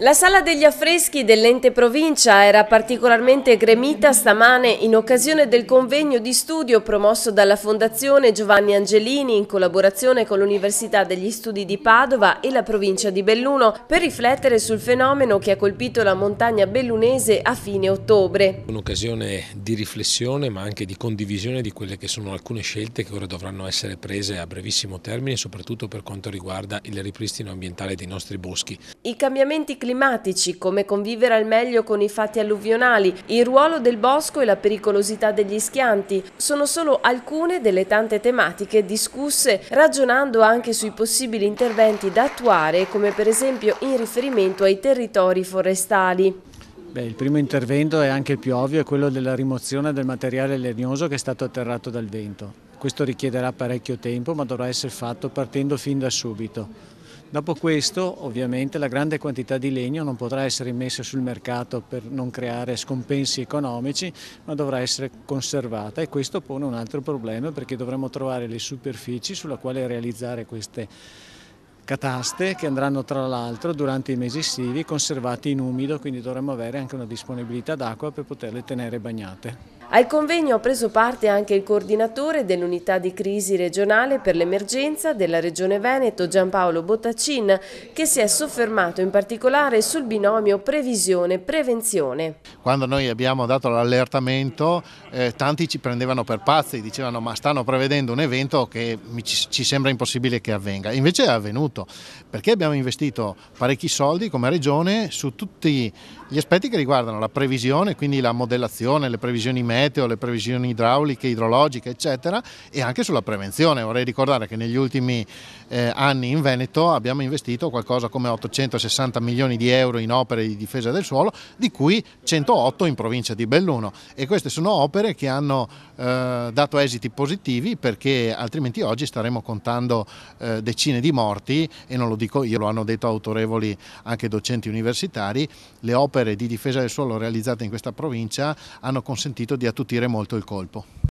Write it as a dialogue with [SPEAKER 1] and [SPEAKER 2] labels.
[SPEAKER 1] La sala degli affreschi dell'ente provincia era particolarmente gremita stamane in occasione del convegno di studio promosso dalla Fondazione Giovanni Angelini in collaborazione con l'Università degli Studi di Padova e la provincia di Belluno per riflettere sul fenomeno che ha colpito la montagna bellunese a fine ottobre.
[SPEAKER 2] Un'occasione di riflessione ma anche di condivisione di quelle che sono alcune scelte che ora dovranno essere prese a brevissimo termine soprattutto per quanto riguarda il ripristino ambientale dei nostri boschi.
[SPEAKER 1] I cambiamenti climatici, come convivere al meglio con i fatti alluvionali, il ruolo del bosco e la pericolosità degli schianti, sono solo alcune delle tante tematiche discusse, ragionando anche sui possibili interventi da attuare, come per esempio in riferimento ai territori forestali.
[SPEAKER 2] Beh, il primo intervento è anche il più ovvio, è quello della rimozione del materiale legnoso che è stato atterrato dal vento. Questo richiederà parecchio tempo ma dovrà essere fatto partendo fin da subito. Dopo questo ovviamente la grande quantità di legno non potrà essere immessa sul mercato per non creare scompensi economici ma dovrà essere conservata e questo pone un altro problema perché dovremo trovare le superfici sulla quale realizzare queste cataste che andranno tra l'altro durante i mesi estivi conservate in umido quindi dovremo avere anche una disponibilità d'acqua per poterle tenere bagnate.
[SPEAKER 1] Al convegno ha preso parte anche il coordinatore dell'unità di crisi regionale per l'emergenza della Regione Veneto Giampaolo Bottacin, che si è soffermato in particolare sul binomio previsione-prevenzione.
[SPEAKER 3] Quando noi abbiamo dato l'allertamento eh, tanti ci prendevano per pazzi, dicevano ma stanno prevedendo un evento che ci sembra impossibile che avvenga. Invece è avvenuto perché abbiamo investito parecchi soldi come Regione su tutti gli aspetti che riguardano la previsione, quindi la modellazione, le previsioni mediche meteo, le previsioni idrauliche, idrologiche, eccetera, e anche sulla prevenzione. Vorrei ricordare che negli ultimi eh, anni in Veneto abbiamo investito qualcosa come 860 milioni di euro in opere di difesa del suolo, di cui 108 in provincia di Belluno. E queste sono opere che hanno eh, dato esiti positivi perché altrimenti oggi staremo contando eh, decine di morti, e non lo dico io, lo hanno detto autorevoli anche docenti universitari, le opere di difesa del suolo realizzate in questa provincia hanno consentito di quindi attutire molto il colpo.